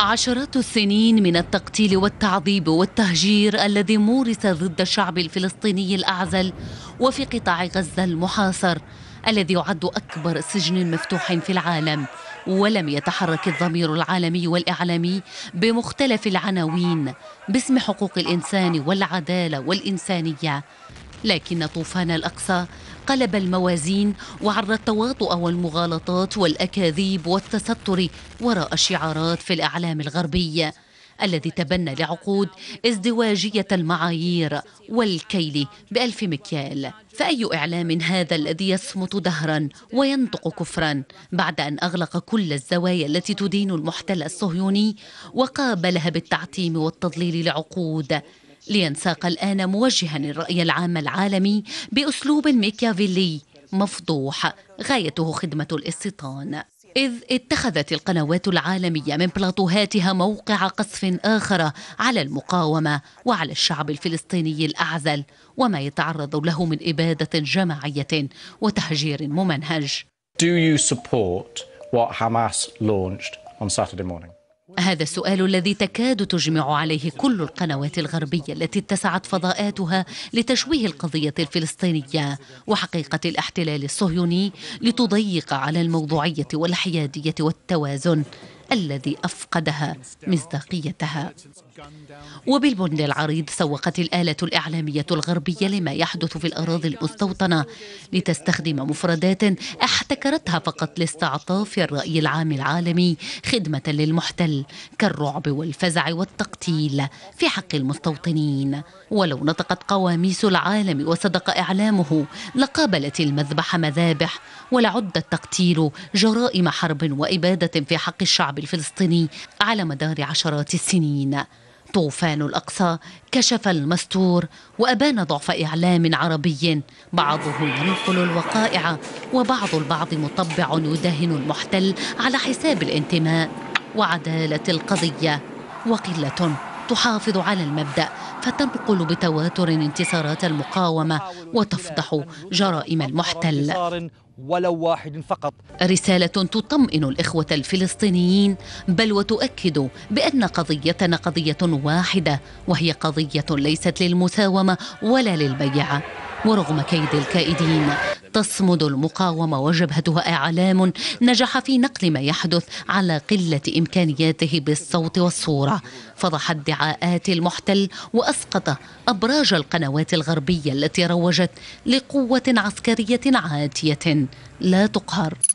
عشرات السنين من التقتيل والتعذيب والتهجير الذي مورس ضد الشعب الفلسطيني الاعزل وفي قطاع غزه المحاصر الذي يعد اكبر سجن مفتوح في العالم ولم يتحرك الضمير العالمي والاعلامي بمختلف العناوين باسم حقوق الانسان والعداله والانسانيه لكن طوفان الأقصى قلب الموازين وعرى التواطؤ والمغالطات والأكاذيب والتستر وراء شعارات في الإعلام الغربي الذي تبنى لعقود ازدواجية المعايير والكيل بألف مكيال فأي إعلام هذا الذي يصمت دهرا وينطق كفرا بعد أن أغلق كل الزوايا التي تدين المحتل الصهيوني وقابلها بالتعتيم والتضليل لعقود لينساق الآن موجها الرأي العام العالمي بأسلوب ميكيافيلي مفضوح غايته خدمة الاستيطان إذ اتخذت القنوات العالمية من بلاطوهاتها موقع قصف آخر على المقاومة وعلى الشعب الفلسطيني الأعزل وما يتعرض له من إبادة جماعية وتهجير ممنهج Do you support what Hamas launched on Saturday morning? هذا السؤال الذي تكاد تجمع عليه كل القنوات الغربية التي اتسعت فضاءاتها لتشويه القضية الفلسطينية وحقيقة الاحتلال الصهيوني لتضيق على الموضوعية والحيادية والتوازن الذي أفقدها مصداقيتها وبالبند العريض سوقت الآلة الإعلامية الغربية لما يحدث في الأراضي المستوطنة لتستخدم مفردات احتكرتها فقط لاستعطاف الرأي العام العالمي خدمة للمحتل كالرعب والفزع والتقتيل في حق المستوطنين ولو نطقت قواميس العالم وصدق إعلامه لقابلت المذبح مذابح ولعد التقتيل جرائم حرب وإبادة في حق الشعب الفلسطيني على مدار عشرات السنين طوفان الأقصى كشف المستور وأبان ضعف إعلام عربي بعضه ينقل الوقائع وبعض البعض مطبع يدهن المحتل على حساب الانتماء وعدالة القضية وقلة تحافظ على المبدأ فتنقل بتواتر انتصارات المقاومة وتفضح جرائم المحتل ولو واحد فقط رسالة تطمئن الإخوة الفلسطينيين بل وتؤكد بأن قضيتنا قضية واحدة وهي قضية ليست للمساومة ولا للبيعة ورغم كيد الكائدين تصمد المقاومة وجبهتها إعلام نجح في نقل ما يحدث على قلة إمكانياته بالصوت والصورة فضح ادعاءات المحتل وأسقط أبراج القنوات الغربية التي روجت لقوة عسكرية عاتية لا تقهر